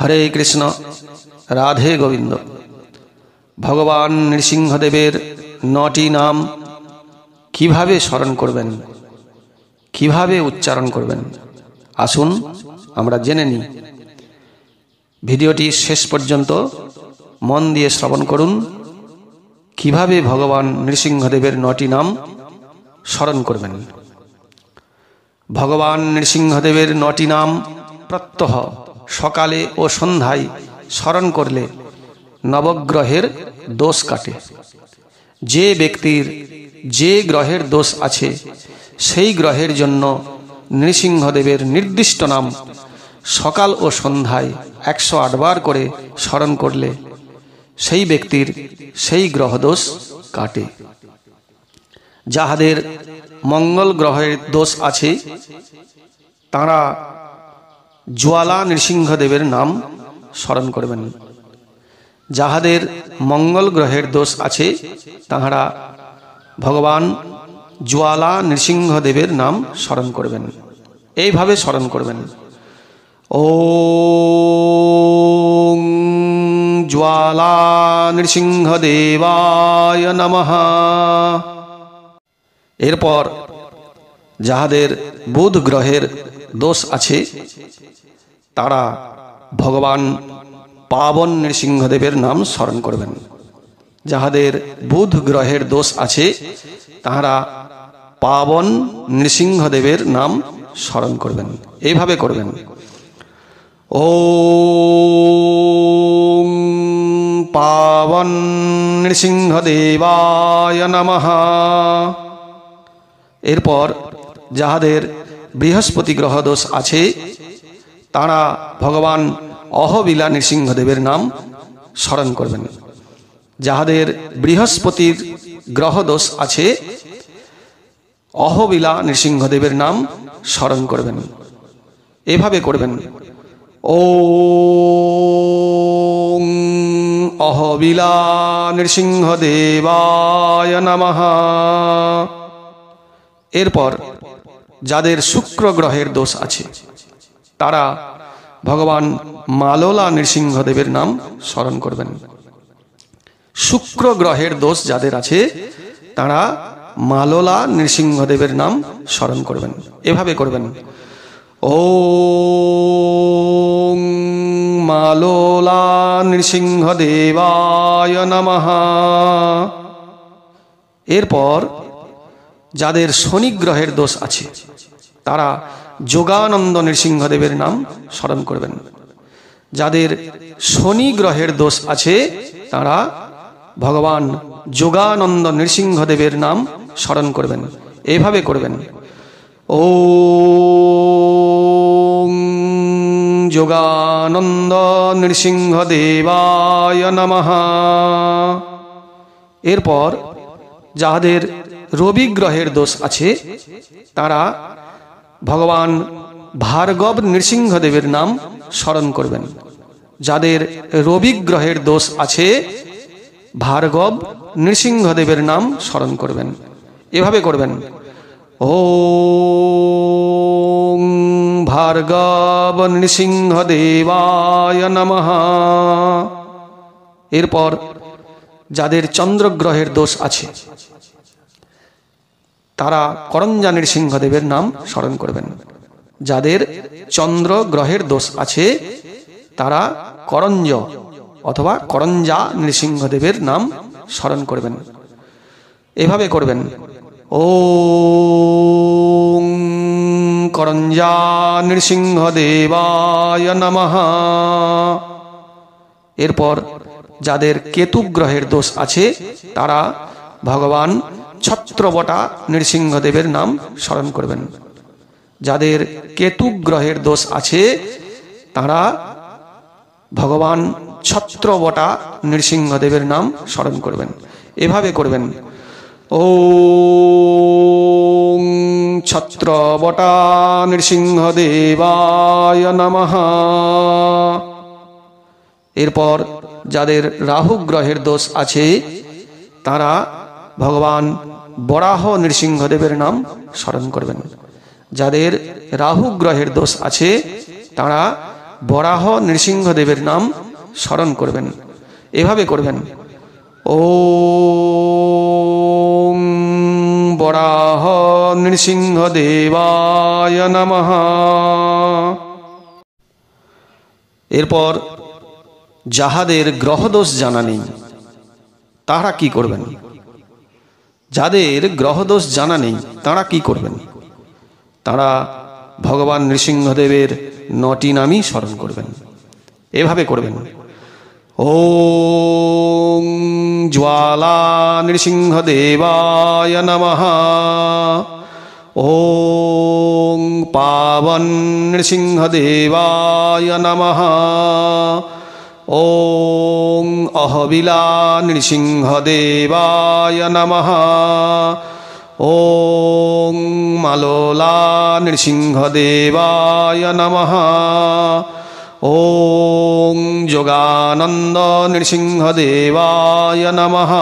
হরে কৃষ্ণ রাধে গোবিন্দ ভগবান নৃসিংহদেবের নটি নাম কিভাবে স্মরণ করবেন কিভাবে উচ্চারণ করবেন আসুন আমরা জেনে নিই ভিডিওটি শেষ পর্যন্ত মন দিয়ে শ্রবণ করুন কিভাবে ভগবান নৃসিংহদেবের নটি নাম স্মরণ করবেন ভগবান নৃসিংহদেবের নটি নাম প্রত্যহ সকালে ও সন্ধ্যায় স্মরণ করলে নবগ্রহের দোষ কাটে যে ব্যক্তির যে গ্রহের দোষ আছে সেই গ্রহের জন্য নৃসিংহদেবের নির্দিষ্ট নাম সকাল ও সন্ধ্যায় একশো আটবার করে স্মরণ করলে সেই ব্যক্তির সেই গ্রহ দোষ কাটে যাহাদের মঙ্গল গ্রহের দোষ আছে তারা জুয়ালা নৃসিংহদেবের নাম স্মরণ করবেন যাহাদের মঙ্গল গ্রহের দোষ আছে তাহারা ভগবান জুয়ালা নৃসিংহদেবের নাম স্মরণ করবেন এইভাবে স্মরণ করবেন ও জ্বালা নৃসিংহদেবায় নমঃ এরপর যাহাদের বুধ গ্রহের দোষ আছে তারা ভগবান পাবন নৃসিংহদেবের নাম স্মরণ করবেন যাহাদের বুধ গ্রহের দোষ আছে তাহারা পাবন নৃসিংহদেবের নাম স্মরণ করবেন এইভাবে করবেন ও পাবন নৃসিংহদেবায় নম এরপর যাহাদের বৃহস্পতি গ্রহদোষ আছে তারা ভগবান অহবিলা নৃসিংহদেবের নাম স্মরণ করবেন যাহাদের বৃহস্পতির গ্রহদোষ আছে অহবিলা নৃসিংহদেবের নাম স্মরণ করবেন এভাবে করবেন ও অহবিলা নৃসিংহদেবায় নমঃ এরপর যাদের শুক্র গ্রহের দোষ আছে তারা ভগবান মালোলা নৃসিংহদেবের নাম স্মরণ করবেন শুক্র গ্রহের দোষ যাদের আছে তারা মালোলা নৃসিংহদেবের নাম স্মরণ করবেন এভাবে করবেন ও মালোলা নৃসিংহদেবায় নমহা এরপর যাদের শনি গ্রহের দোষ আছে তারা যোগানন্দ নৃসিংহদেবের নাম স্মরণ করবেন যাদের শনি গ্রহের দোষ আছে তারা ভগবান যোগানন্দ নৃসিংহদেবের নাম স্মরণ করবেন এভাবে করবেন ও যোগানন্দ নৃসিংহদেবায় নম এরপর যাদের রবি গ্রহের দোষ আছে তারা ভগবান ভার্গব নৃসিংহদেবের নাম স্মরণ করবেন যাদের রবি গ্রহের দোষ আছে ভার্গব নৃসিংহদেবের নাম স্মরণ করবেন এভাবে করবেন ও ভার্গব নৃসিংহদেবায় নম এরপর যাদের চন্দ্রগ্রহের দোষ আছে তারা করঞ্জানের সিংহদেবের নাম স্মরণ করবেন যাদের চন্দ্র গ্রহের দোষ আছে তারা করঞ্জ অথবা করঞ্জা নৃসিংহদেবের নাম স্মরণ করবেন এভাবে করবেন ও করঞ্জা নৃসিংহদেবায় নম এরপর যাদের কেতু গ্রহের দোষ আছে তারা ভগবান ছত্রবটা নৃসিংহদেবের নাম স্মরণ করবেন যাদের কেতু গ্রহের দোষ আছে তারা ভগবান ছত্রবটা নৃসিংহদেবের নাম স্মরণ করবেন এভাবে করবেন ও ছত্রবটা নৃসিংহদেবায় নমহা এরপর যাদের রাহু গ্রহের দোষ আছে তারা ভগবান বরাহ নৃসিংহদেবের নাম স্মরণ করবেন যাদের রাহু গ্রহের দোষ আছে তারা বরাহ নৃসিংহদেবের নাম স্মরণ করবেন এভাবে করবেন ও বরাহ নৃসিংহদেবায় নম এরপর যাহাদের গ্রহদোষ জানা নেই তাহারা কি করবেন যাদের গ্রহদোষ জানা নেই তারা কি করবেন তারা ভগবান নৃসিংহদেবের নটি নামই স্মরণ করবেন এভাবে করবেন ও জ্বালা নৃসিংহদেবায় নম ও পাবন নৃসিংহদেবায় নমঃ ॐ अहविला नृसिंहदेवाय नमः ॐ मलोला नृसिंहदेवाय नमः ॐ योगानन्द नृसिंहदेवाय नमः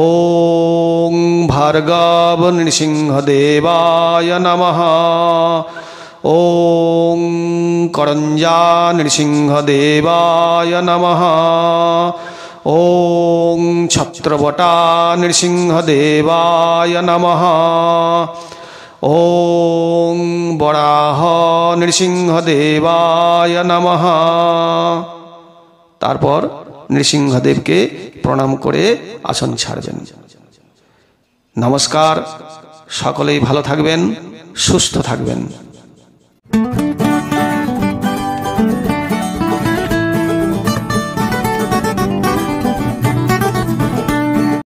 ॐ भार्गव नृसिंहदेवाय नमः ॐ করঞ্জা নৃসিংহদেবায় নম ওং ছত্রবটা নৃসিংহদেবায় নম ওং বরাহ নৃসিংহদেবায় নম তারপর নৃসিংহদেবকে প্রণাম করে আসন ছাড়বেন নমস্কার সকলেই ভালো থাকবেন সুস্থ থাকবেন